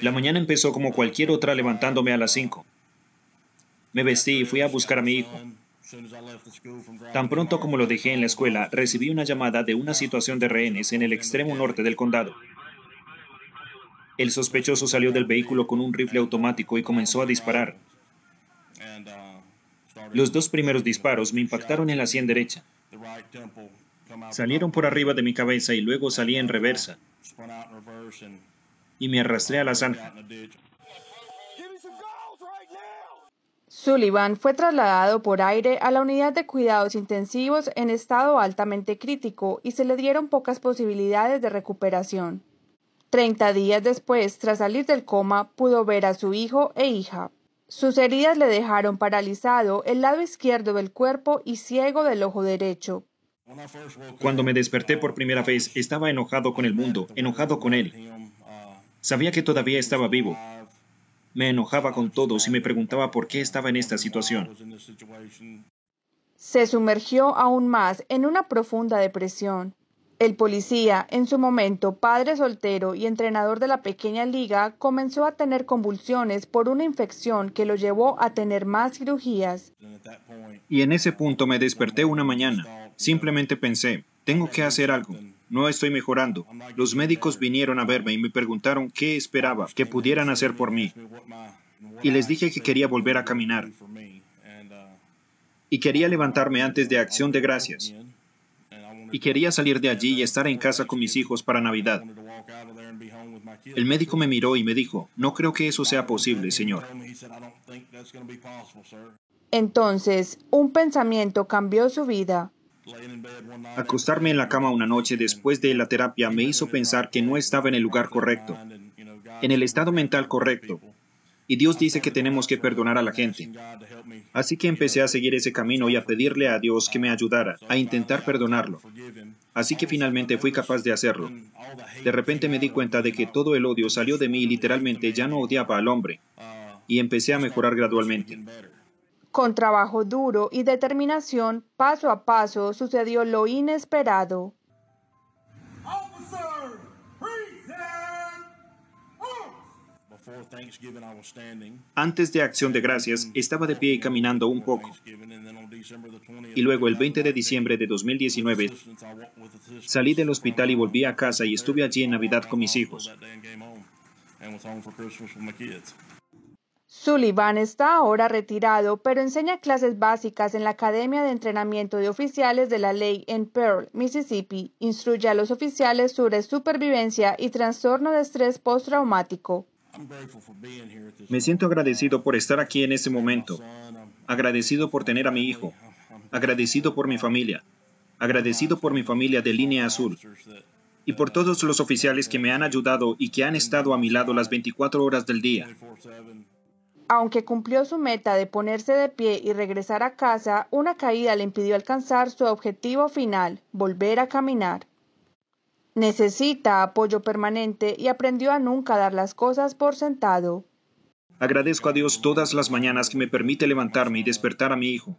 La mañana empezó como cualquier otra levantándome a las 5. Me vestí y fui a buscar a mi hijo. Tan pronto como lo dejé en la escuela, recibí una llamada de una situación de rehenes en el extremo norte del condado. El sospechoso salió del vehículo con un rifle automático y comenzó a disparar. Los dos primeros disparos me impactaron en la sien derecha. Salieron por arriba de mi cabeza y luego salí en reversa y me arrastré a la zanja. Sullivan fue trasladado por aire a la unidad de cuidados intensivos en estado altamente crítico y se le dieron pocas posibilidades de recuperación. Treinta días después, tras salir del coma, pudo ver a su hijo e hija. Sus heridas le dejaron paralizado el lado izquierdo del cuerpo y ciego del ojo derecho. Cuando me desperté por primera vez, estaba enojado con el mundo, enojado con él. Sabía que todavía estaba vivo. Me enojaba con todos y me preguntaba por qué estaba en esta situación. Se sumergió aún más en una profunda depresión. El policía, en su momento padre soltero y entrenador de la pequeña liga, comenzó a tener convulsiones por una infección que lo llevó a tener más cirugías. Y en ese punto me desperté una mañana. Simplemente pensé, tengo que hacer algo. No estoy mejorando. Los médicos vinieron a verme y me preguntaron qué esperaba que pudieran hacer por mí. Y les dije que quería volver a caminar. Y quería levantarme antes de acción de gracias. Y quería salir de allí y estar en casa con mis hijos para Navidad. El médico me miró y me dijo, no creo que eso sea posible, señor. Entonces, un pensamiento cambió su vida Acostarme en la cama una noche después de la terapia me hizo pensar que no estaba en el lugar correcto, en el estado mental correcto. Y Dios dice que tenemos que perdonar a la gente. Así que empecé a seguir ese camino y a pedirle a Dios que me ayudara, a intentar perdonarlo. Así que finalmente fui capaz de hacerlo. De repente me di cuenta de que todo el odio salió de mí y literalmente ya no odiaba al hombre. Y empecé a mejorar gradualmente. Con trabajo duro y determinación, paso a paso sucedió lo inesperado. Antes de Acción de Gracias, estaba de pie y caminando un poco. Y luego, el 20 de diciembre de 2019, salí del hospital y volví a casa y estuve allí en Navidad con mis hijos. Sullivan está ahora retirado, pero enseña clases básicas en la Academia de Entrenamiento de Oficiales de la Ley en Pearl, Mississippi. Instruye a los oficiales sobre supervivencia y trastorno de estrés postraumático. Me siento agradecido por estar aquí en este momento, agradecido por tener a mi hijo, agradecido por mi familia, agradecido por mi familia de línea azul y por todos los oficiales que me han ayudado y que han estado a mi lado las 24 horas del día. Aunque cumplió su meta de ponerse de pie y regresar a casa, una caída le impidió alcanzar su objetivo final, volver a caminar. Necesita apoyo permanente y aprendió a nunca dar las cosas por sentado. Agradezco a Dios todas las mañanas que me permite levantarme y despertar a mi hijo.